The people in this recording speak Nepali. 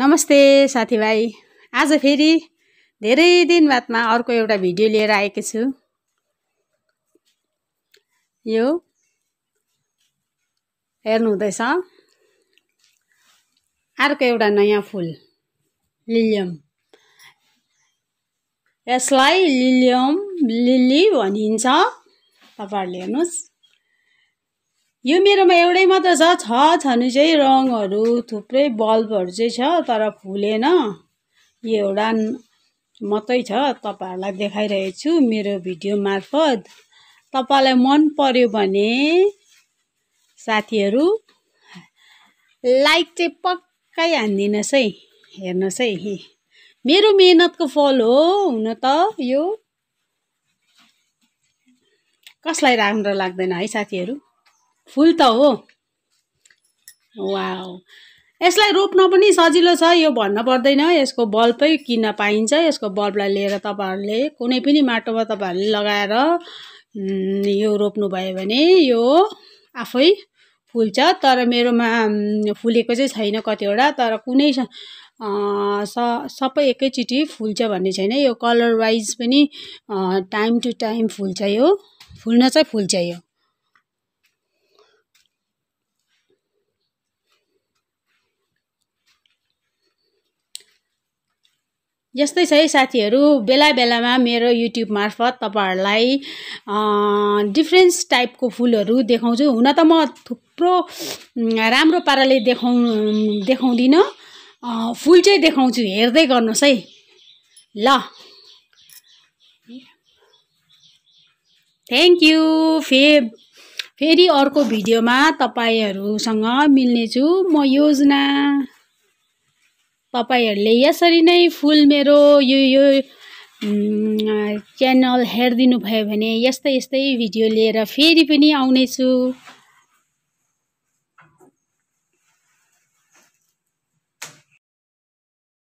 नमस्ते साथीभाइ आज फेरि धेरै दिन बादमा अर्को एउटा भिडियो लिएर आएको छु यो हेर्नु हुँदैछ अर्को एउटा नयाँ फुल लिलियम यसलाई लिलियम लिली भनिन्छ तपाईँहरूले हेर्नुहोस् यो मेरोमा एउटै मात्र छ छ नि चाहिँ रङहरू थुप्रै बल्बहरू चाहिँ छ तर फुलेन यो एउटा मात्रै छ तपाईँहरूलाई देखाइरहेछु मेरो भिडियो मार्फत तपाईँलाई मन पर्यो भने साथीहरू लाइक चाहिँ पक्कै हानिदिनुहोस् है हेर्नुहोस् है मेरो मेहनतको फल हो हुन त यो कसलाई राम्रो लाग्दैन है साथीहरू फुल त हो वा यसलाई रोप्न पनि सजिलो छ यो भन्न पर्दैन यसको बल्बै किन्न पाइन्छ यसको बल्बलाई लिएर तपाईँहरूले कुनै पनि माटोमा तपाईँहरूले लगाएर यो रोप्नुभयो भने यो आफै फुल्छ तर मेरोमा फुलेको चाहिँ छैन कतिवटा तर कुनै स सबै एकैचोटि फुल्छ भन्ने छैन यो कलर वाइज पनि टाइम टु टाइम फुल्छ यो फुल्न चाहिँ फुल्छ यो यस्तै छ है साथीहरू बेला बेलामा मेरो युट्युब मार्फत तपाईँहरूलाई डिफ्रेन्स टाइपको फुलहरू देखाउँछु हुन त म थुप्रो राम्रो पाराले देखाउ देखाउँदिनँ फुल चाहिँ देखाउँछु हेर्दै गर्नुहोस् है ल थ्याङ्क यू फे फेरि अर्को भिडियोमा तपाईँहरूसँग मिल्नेछु म योजना तपाईँहरूले यसरी नै फुल मेरो यो यो च्यानल हेरिदिनु भयो भने यस्तै यस्तै भिडियो लिएर फेरि पनि आउनेछु